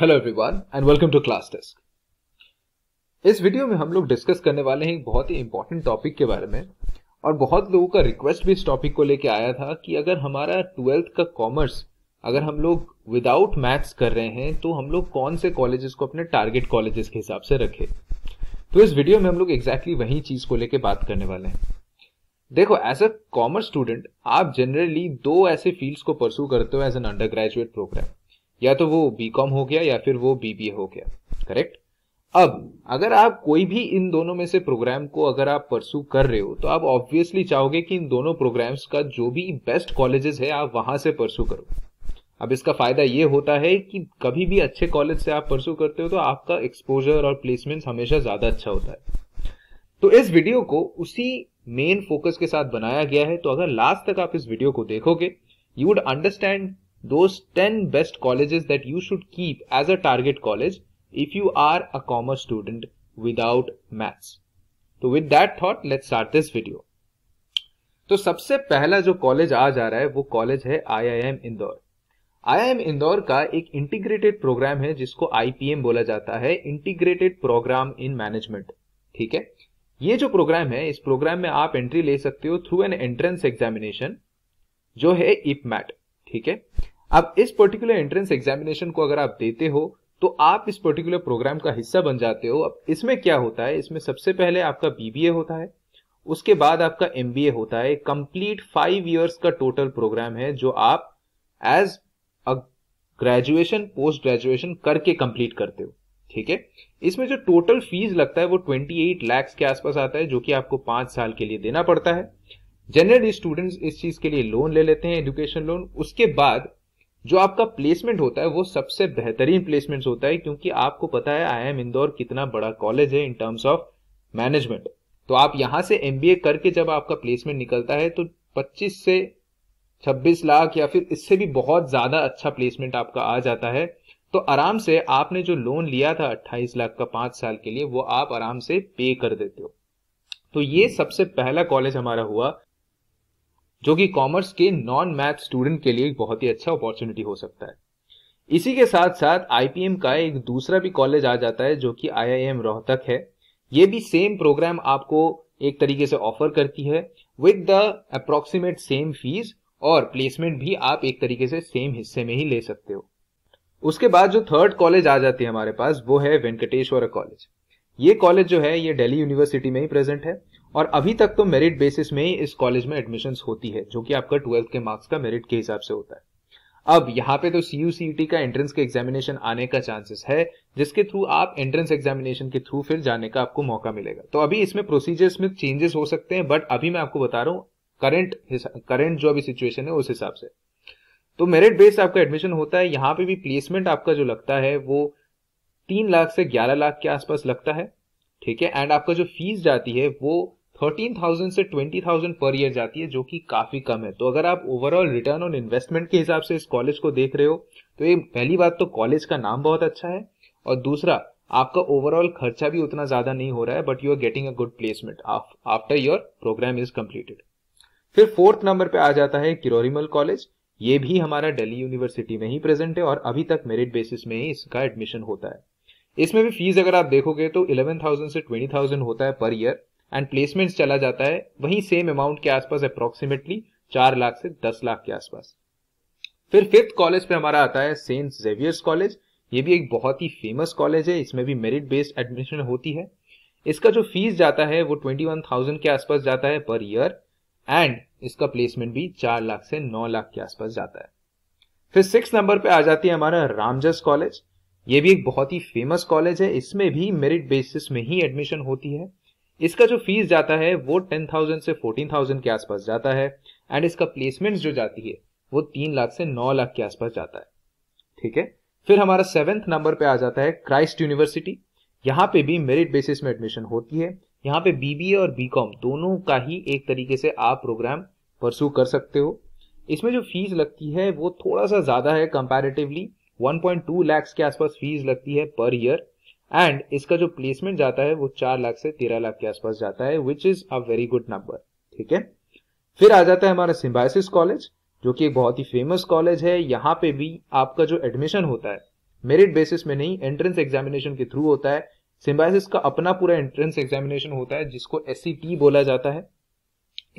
Hello everyone and welcome to class desk इस video में हम लोग डिस्कस करने वाले हैं एक बहुत ही इंपॉर्टेंट टॉपिक के बारे में और बहुत लोगों का रिक्वेस्ट भी इस टॉपिक को लेके आया था कि अगर हमारा ट्वेल्थ का कॉमर्स अगर हम लोग विदाउट मैथ्स कर रहे हैं तो हम लोग कौन से कॉलेजेस को अपने टारगेट कॉलेजेस के हिसाब से रखें तो इस वीडियो में हम लोग एग्जैक्टली वही चीज को लेकर बात करने वाले हैं देखो एज अ कॉमर्स स्टूडेंट आप जनरली दो ऐसे फील्ड्स को परसू करते हो एज एन अंडर ग्रेजुएट प्रोग्राम या तो वो बीकॉम हो गया या फिर वो बीबीए हो गया करेक्ट अब अगर आप कोई भी इन दोनों में से प्रोग्राम को अगर आप परसू कर रहे हो तो आप ऑब्वियसली चाहोगे कि इन दोनों प्रोग्राम्स का जो भी बेस्ट कॉलेजेस है आप वहां से परसू करो अब इसका फायदा ये होता है कि कभी भी अच्छे कॉलेज से आप परसू करते हो तो आपका एक्सपोजर और प्लेसमेंट हमेशा ज्यादा अच्छा होता है तो इस वीडियो को उसी मेन फोकस के साथ बनाया गया है तो अगर लास्ट तक आप इस वीडियो को देखोगे you would understand those 10 best colleges that you should keep as a target college if you are a commerce student without maths. तो with that thought let's start this video तो सबसे पहला जो कॉलेज आ जा रहा है वो कॉलेज है आईआईएम इंदौर आईआईएम इंदौर का एक इंटीग्रेटेड प्रोग्राम है जिसको आईपीएम बोला जाता है इंटीग्रेटेड प्रोग्राम इन मैनेजमेंट ठीक है ये जो प्रोग्राम है इस प्रोग्राम में आप एंट्री ले सकते हो थ्रू एन एंट्रेंस एग्जामिनेशन जो है इपमैट ठीक है अब इस पर्टिकुलर एंट्रेंस एग्जामिनेशन को अगर आप देते हो तो आप इस पर्टिकुलर प्रोग्राम का हिस्सा बन जाते हो अब इसमें क्या होता है इसमें सबसे पहले आपका बीबीए होता है उसके बाद आपका एम होता है कंप्लीट फाइव ईयर्स का टोटल प्रोग्राम है जो आप as a graduation post graduation करके कंप्लीट करते हो ठीक है इसमें जो टोटल फीस लगता है वो 28 लैक्स के आसपास आता है जो कि आपको पांच साल के लिए देना पड़ता है जनरली स्टूडेंट्स इस चीज के लिए लोन ले लेते हैं एजुकेशन लोन उसके बाद जो आपका प्लेसमेंट होता है वो सबसे बेहतरीन प्लेसमेंट होता है क्योंकि आपको पता है आई एम इंदौर कितना बड़ा कॉलेज है इन टर्म्स ऑफ मैनेजमेंट तो आप यहां से एम करके जब आपका प्लेसमेंट निकलता है तो 25 से 26 लाख या फिर इससे भी बहुत ज्यादा अच्छा प्लेसमेंट आपका आ जाता है तो आराम से आपने जो लोन लिया था 28 लाख का पांच साल के लिए वो आप आराम से पे कर देते हो तो ये सबसे पहला कॉलेज हमारा हुआ जो कि कॉमर्स के नॉन मैथ स्टूडेंट के लिए बहुत ही अच्छा अपॉर्चुनिटी हो सकता है इसी के साथ साथ आईपीएम का एक दूसरा भी कॉलेज आ जाता है जो कि आईआईएम रोहतक है ये भी सेम प्रोग्राम आपको एक तरीके से ऑफर करती है with the approximate same fees और प्लेसमेंट भी आप एक तरीके से सेम हिस्से में ही ले सकते हो उसके बाद जो थर्ड कॉलेज आ जाती है हमारे पास वो है वेंकटेश्वर कॉलेज ये कॉलेज जो है ये दिल्ली यूनिवर्सिटी में ही प्रेजेंट है और अभी तक तो मेरिट बेसिस में ही इस कॉलेज में एडमिशन होती है जो कि आपका ट्वेल्थ के मार्क्स का मेरिट के हिसाब से होता है अब यहाँ पे तो सी यू सी टी का एंट्रेंस के एग्जामिनेशन आने का चांसेस है जिसके थ्रू आप एंट्रेंस एग्जामिनेशन के थ्रू फिर जाने का आपको मौका मिलेगा तो अभी इसमें प्रोसीजर्स में चेंजेस हो सकते हैं बट अभी मैं आपको बता रहा हूँ करंट करंट जो अभी सिचुएशन है उस हिसाब से तो मेरिट बेस्ड आपका एडमिशन होता है यहाँ पे भी प्लेसमेंट आपका जो लगता है वो तीन लाख से ग्यारह लाख के आसपास लगता है ठीक है एंड आपका जो फीस जाती है वो थर्टीन थाउजेंड से ट्वेंटी थाउजेंड पर ईयर जाती है जो कि काफी कम है तो अगर आप ओवरऑल रिटर्न ऑन इन्वेस्टमेंट के हिसाब से इस कॉलेज को देख रहे हो तो ये पहली बात तो कॉलेज का नाम बहुत अच्छा है और दूसरा आपका ओवरऑल खर्चा भी उतना ज्यादा नहीं हो रहा है but you are getting a good placement after your program is completed फिर फोर्थ नंबर पे आ जाता है किरोरिमल कॉलेज ये भी हमारा दिल्ली यूनिवर्सिटी में ही प्रेजेंट है और अभी तक मेरिट बेसिस में ही इसका एडमिशन होता है इसमें भी फीस अगर आप देखोगे तो 11,000 से 20,000 होता है पर ईयर एंड प्लेसमेंट्स चला जाता है वही सेम अमाउंट के आसपास अप्रोक्सीमेटली चार लाख से दस लाख के आसपास फिर फिफ्थ कॉलेज पे हमारा आता है सेंट जेवियर्स कॉलेज ये भी एक बहुत ही फेमस कॉलेज है इसमें भी मेरिट बेस्ड एडमिशन होती है इसका जो फीस जाता है वो ट्वेंटी वन थाउजेंड के आसपास जाता है पर ईयर एंड इसका प्लेसमेंट भी चार लाख से नौ लाख के आसपास जाता है फिर सिक्स नंबर पे आ जाती है हमारा रामजस कॉलेज ये भी एक बहुत ही फेमस कॉलेज है इसमें भी मेरिट बेसिस में ही एडमिशन होती है इसका जो फीस जाता है वो टेन थाउजेंड से फोर्टीन थाउजेंड के आसपास जाता है एंड इसका प्लेसमेंट जो जाती है वो तीन लाख से नौ लाख के आसपास जाता है ठीक है फिर हमारा सेवेंथ नंबर पे आ जाता है क्राइस्ट यूनिवर्सिटी यहाँ पे भी मेरिट बेसिस में एडमिशन होती है यहाँ पे बीबीए और बीकॉम दोनों का ही एक तरीके से आप प्रोग्राम परसू कर सकते हो इसमें जो फीस लगती है वो थोड़ा सा ज्यादा है कंपैरेटिवली 1.2 लाख के आसपास फीस लगती है पर ईयर एंड इसका जो प्लेसमेंट जाता है वो चार लाख से तेरह लाख के आसपास जाता है which is a very good number ठीक है फिर आ जाता है हमारा सिम्बायसिस कॉलेज जो कि एक बहुत ही फेमस कॉलेज है यहाँ पे भी आपका जो एडमिशन होता है मेरिट बेसिस में नहीं एंट्रेंस एग्जामिनेशन के थ्रू होता है सिम्बायसिस का अपना पूरा एंट्रेंस एग्जामिनेशन होता है जिसको एस e बोला जाता है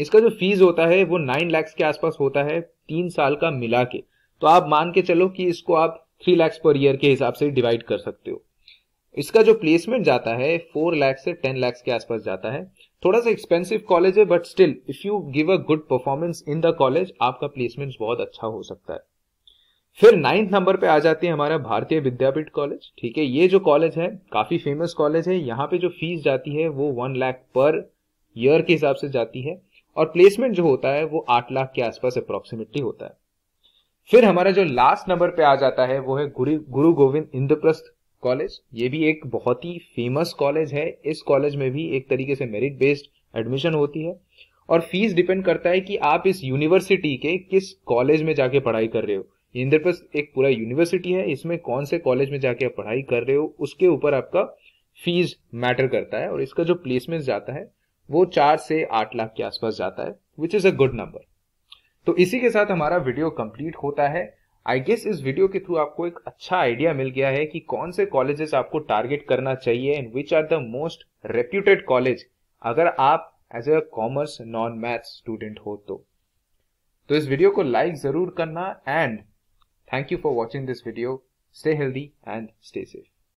इसका जो फीस होता है वो नाइन लैक्स के आसपास होता है तीन साल का मिला के तो आप मान के चलो कि इसको आप थ्री लैक्स पर ईयर के हिसाब से डिवाइड कर सकते हो इसका जो प्लेसमेंट जाता है फोर लैक्स से टेन लैक्स के आसपास जाता है थोड़ा सा एक्सपेंसिव कॉलेज है but still if you give a good performance in the college आपका प्लेसमेंट बहुत अच्छा हो सकता है फिर नाइन्थ नंबर पे आ जाती है हमारा भारतीय विद्यापीठ कॉलेज ठीक है ये जो कॉलेज है काफी फेमस कॉलेज है यहाँ पे जो फीस जाती है वो वन लाख पर ईयर के हिसाब से जाती है और प्लेसमेंट जो होता है वो आठ लाख के आसपास अप्रोक्सीमेटली होता है फिर हमारा जो लास्ट नंबर पे आ जाता है वो है गुरु गुरु गोविंद इंद्रप्रस्थ कॉलेज ये भी एक बहुत ही फेमस कॉलेज है इस कॉलेज में भी एक तरीके से मेरिट बेस्ड एडमिशन होती है और फीस डिपेंड करता है कि आप इस यूनिवर्सिटी के किस कॉलेज में जाके पढ़ाई कर रहे हो इंद्रप्रस्थ एक पूरा यूनिवर्सिटी है इसमें कौन से कॉलेज में जाके आप पढ़ाई कर रहे हो उसके ऊपर आपका फीस मैटर करता है और इसका जो प्लेसमेंट जाता है वो चार से आठ लाख के आसपास जाता है which is a good number तो इसी के साथ हमारा वीडियो कंप्लीट होता है आई गेस इस वीडियो के थ्रू आपको एक अच्छा आइडिया मिल गया है कि कौन से कॉलेजेस आपको टारगेट करना चाहिए and which are the most reputed college अगर आप as a commerce non math student हो तो तो इस वीडियो को लाइक जरूर करना and thank you for watching this video stay healthy and stay safe